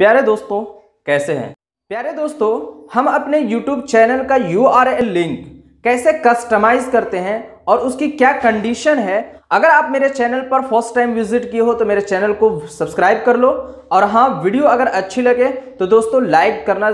प्यारे दोस्तों कैसे हैं प्यारे दोस्तों हम अपने YouTube चैनल का यू लिंक कैसे कस्टमाइज करते हैं और उसकी क्या कंडीशन है अगर आप मेरे चैनल पर फर्स्ट टाइम विजिट किए हो तो मेरे चैनल को सब्सक्राइब कर लो और हाँ वीडियो अगर अच्छी लगे तो दोस्तों लाइक करना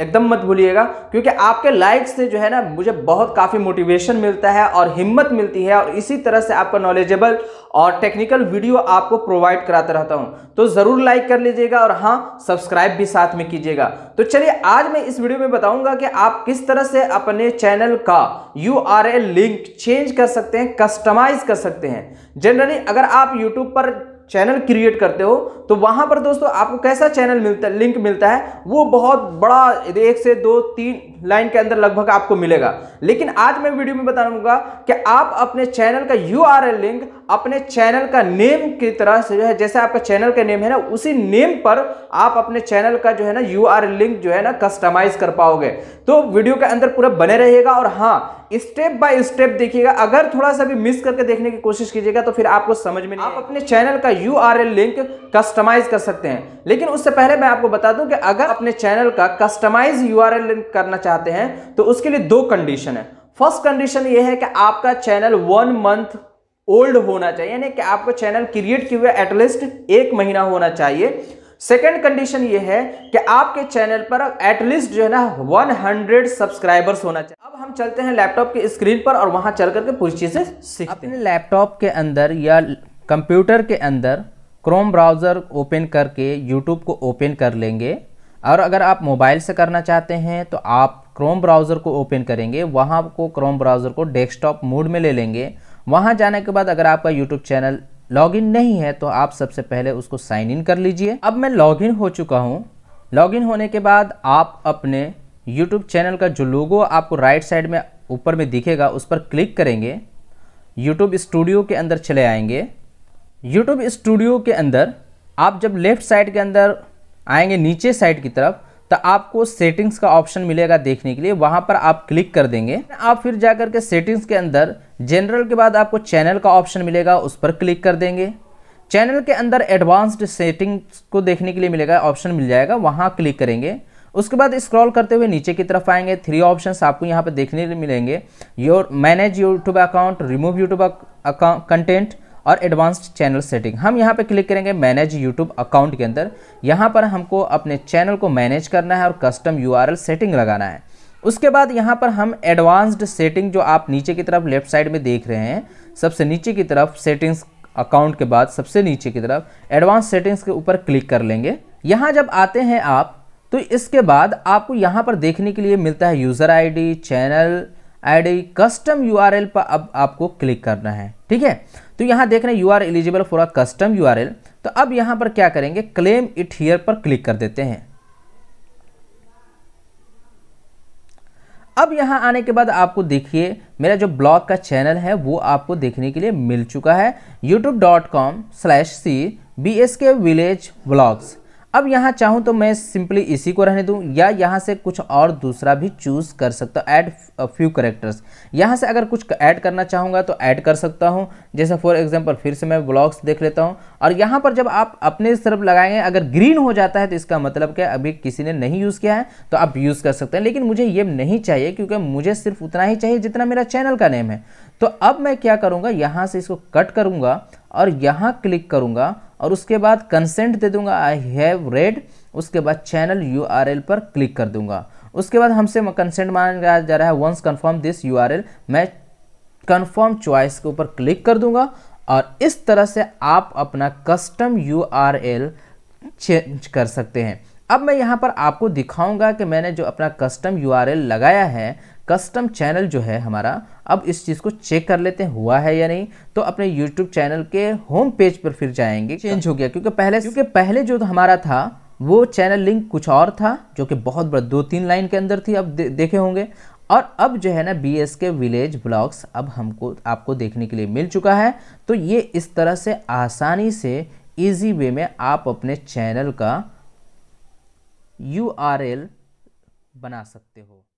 एकदम मत भूलिएगा क्योंकि आपके लाइक से जो है ना मुझे बहुत काफ़ी मोटिवेशन मिलता है और हिम्मत मिलती है और इसी तरह से आपका नॉलेजेबल और टेक्निकल वीडियो आपको प्रोवाइड कराता रहता हूँ तो ज़रूर लाइक कर लीजिएगा और हाँ सब्सक्राइब भी साथ में कीजिएगा तो चलिए आज मैं इस वीडियो में बताऊँगा कि आप किस तरह से अपने चैनल का यू लिंक चेंज कर सकते हैं कस्टमाइज़ कर सकते हैं जनरली अगर आप यूट्यूब पर चैनल क्रिएट करते हो तो वहां पर दोस्तों आपको कैसा चैनल मिलता है लिंक मिलता है वो बहुत बड़ा एक से दो तीन लाइन के अंदर लगभग आपको मिलेगा लेकिन आज मैं वीडियो में बताऊंगा कि आप अपने चैनल का यू लिंक अपने चैनल का नेम की तरह से जो है जैसे आपका चैनल का नेम है ना उसी नेम पर आप अपने चैनल का जो है ना यू लिंक जो है ना कस्टमाइज कर पाओगे तो वीडियो के अंदर पूरा बने रहेगा और हाँ स्टेप बाय स्टेप देखिएगा अगर थोड़ा सा भी मिस करके देखने की कोशिश कीजिएगा तो फिर आपको समझ में नहीं आप अपने चैनल का यू लिंक कस्टमाइज कर सकते हैं लेकिन उससे पहले मैं आपको बता दूं कि अगर अपने चैनल का कस्टमाइज यू लिंक करना चाहते हैं तो उसके लिए दो कंडीशन है फर्स्ट कंडीशन ये है कि आपका चैनल वन मंथ ओल्ड होना चाहिए यानी कि आपको चैनल क्रिएट किए हुए एटलीस्ट एक महीना होना चाहिए सेकेंड कंडीशन ये है कि आपके चैनल पर एटलीस्ट जो है ना 100 सब्सक्राइबर्स होना चाहिए अब हम चलते हैं लैपटॉप की स्क्रीन पर और वहां चल करके पूरी चीज़ें सीखते हैं लैपटॉप के अंदर या कंप्यूटर के अंदर क्रोम ब्राउज़र ओपन करके यूट्यूब को ओपन कर लेंगे और अगर आप मोबाइल से करना चाहते हैं तो आप क्रोम ब्राउज़र को ओपन करेंगे वहाँ को क्रोम ब्राउज़र को डेस्कटॉप मोड में ले लेंगे वहाँ जाने के बाद अगर आपका यूट्यूब चैनल लॉगिन नहीं है तो आप सबसे पहले उसको साइन इन कर लीजिए अब मैं लॉगिन हो चुका हूँ लॉगिन होने के बाद आप अपने यूट्यूब चैनल का जो लोगो आपको राइट साइड में ऊपर में दिखेगा उस पर क्लिक करेंगे यूट्यूब स्टूडियो के अंदर चले आएंगे यूट्यूब स्टूडियो के अंदर आप जब लेफ़्ट साइड के अंदर आएंगे नीचे साइड की तरफ तो आपको सेटिंग्स का ऑप्शन मिलेगा देखने के लिए वहाँ पर आप क्लिक कर देंगे आप फिर जा कर के सेटिंग्स के अंदर जनरल के बाद आपको चैनल का ऑप्शन मिलेगा उस पर क्लिक कर देंगे चैनल के अंदर एडवांस्ड सेटिंग्स को देखने के लिए मिलेगा ऑप्शन मिल जाएगा वहाँ क्लिक करेंगे उसके बाद स्क्रॉल करते हुए नीचे की तरफ आएंगे थ्री ऑप्शंस आपको यहाँ पर देखने के मिलेंगे your manage YouTube account remove YouTube account content और एडवांस्ड चैनल सेटिंग हम यहाँ पर क्लिक करेंगे मैनेज यूट्यूब अकाउंट के अंदर यहाँ पर हमको अपने चैनल को मैनेज करना है और कस्टम यू सेटिंग लगाना है उसके बाद यहाँ पर हम एडवांस्ड सेटिंग जो आप नीचे की तरफ लेफ्ट साइड में देख रहे हैं सबसे नीचे की तरफ सेटिंग्स अकाउंट के बाद सबसे नीचे की तरफ एडवांस सेटिंग्स के ऊपर क्लिक कर लेंगे यहाँ जब आते हैं आप तो इसके बाद आपको यहाँ पर देखने के लिए मिलता है user ID channel ID custom URL पर अब आपको क्लिक करना है ठीक है तो यहाँ देख रहे हैं you are eligible for a custom URL तो अब यहाँ पर क्या करेंगे क्लेम इट हीयर पर क्लिक कर देते हैं अब यहाँ आने के बाद आपको देखिए मेरा जो ब्लॉग का चैनल है वो आपको देखने के लिए मिल चुका है YouTube dot com slash C B S K village blogs अब यहाँ चाहूँ तो मैं सिंपली इसी को रहने दूँ या यहाँ से कुछ और दूसरा भी चूज़ कर सकता हूँ ऐड फ्यू करेक्टर्स यहाँ से अगर कुछ ऐड करना चाहूँगा तो ऐड कर सकता हूँ जैसे फॉर एग्जांपल फिर से मैं ब्लॉग्स देख लेता हूँ और यहाँ पर जब आप अपने तरफ लगाएंगे अगर ग्रीन हो जाता है तो इसका मतलब क्या अभी किसी ने नहीं यूज़ किया है तो आप यूज़ कर सकते हैं लेकिन मुझे ये नहीं चाहिए क्योंकि मुझे सिर्फ उतना ही चाहिए जितना मेरा चैनल का नेम है तो अब मैं क्या करूँगा यहाँ से इसको कट करूँगा और यहाँ क्लिक करूँगा और उसके बाद कंसेंट दे दूँगा आई हैव रेड उसके बाद चैनल यू पर क्लिक कर दूँगा उसके बाद हमसे कंसेंट मांगा जा रहा है वंस कन्फर्म दिस यू मैं कन्फर्म चॉइस के ऊपर क्लिक कर दूँगा और इस तरह से आप अपना कस्टम यू चेंज कर सकते हैं अब मैं यहाँ पर आपको दिखाऊंगा कि मैंने जो अपना कस्टम यू लगाया है कस्टम चैनल जो है हमारा अब इस चीज़ को चेक कर लेते हैं हुआ है या नहीं तो अपने यूट्यूब चैनल के होम पेज पर फिर जाएंगे चेंज हो गया क्योंकि पहले क्योंकि पहले जो हमारा था वो चैनल लिंक कुछ और था जो कि बहुत बड़ा दो तीन लाइन के अंदर थी अब दे, देखे होंगे और अब जो है ना B S K village blogs अब हमको आपको देखने के लिए मिल चुका है तो ये इस तरह से आसानी से ईजी वे में आप अपने चैनल का यू बना सकते हो